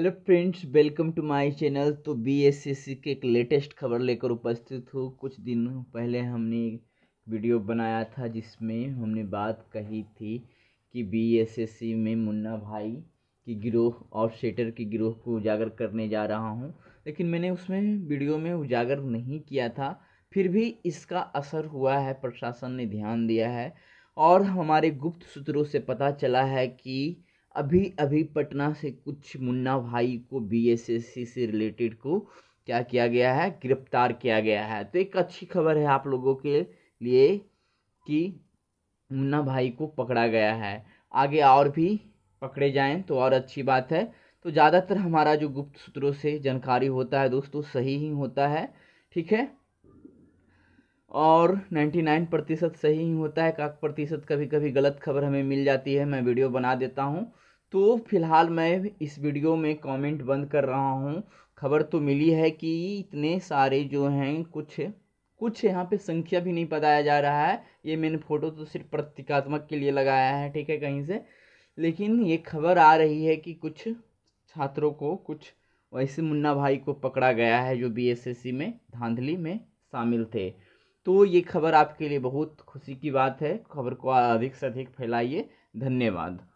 hello friends welcome to my channel तो BSSC के एक लेटेस्ट खबर लेकर उपस्थित हूँ कुछ दिन पहले हमने वीडियो बनाया था जिसमें हमने बात कही थी कि बीएसएससी में मुन्ना भाई की गिरोह और सेटर की गिरोह को उजागर करने जा रहा हूँ लेकिन मैंने उसमें वीडियो में उजागर नहीं किया था फिर भी इसका असर हुआ है प्रशासन ने ध्यान दिया है और हमारे गुप्त सूत्रों से पता चला है कि अभी अभी पटना से कुछ मुन्ना भाई को बीएसएससी से रिलेटेड को क्या किया गया है गिरफ्तार किया गया है तो एक अच्छी खबर है आप लोगों के लिए कि मुन्ना भाई को पकड़ा गया है आगे और भी पकड़े जाएं तो और अच्छी बात है तो ज़्यादातर हमारा जो गुप्त सूत्रों से जानकारी होता है दोस्तों सही ही होता है ठीक है और 99 प्रतिशत सही ही होता है एक प्रतिशत कभी कभी गलत खबर हमें मिल जाती है मैं वीडियो बना देता हूँ तो फिलहाल मैं इस वीडियो में कमेंट बंद कर रहा हूँ खबर तो मिली है कि इतने सारे जो हैं कुछ कुछ यहाँ पे संख्या भी नहीं बताया जा रहा है ये मैंने फ़ोटो तो सिर्फ प्रतीकात्मक के लिए लगाया है ठीक है कहीं से लेकिन ये खबर आ रही है कि कुछ छात्रों को कुछ वैसे मुन्ना भाई को पकड़ा गया है जो बीएसएससी में धांधली में शामिल थे तो ये खबर आपके लिए बहुत खुशी की बात है खबर को अधिक से अधिक फैलाइए धन्यवाद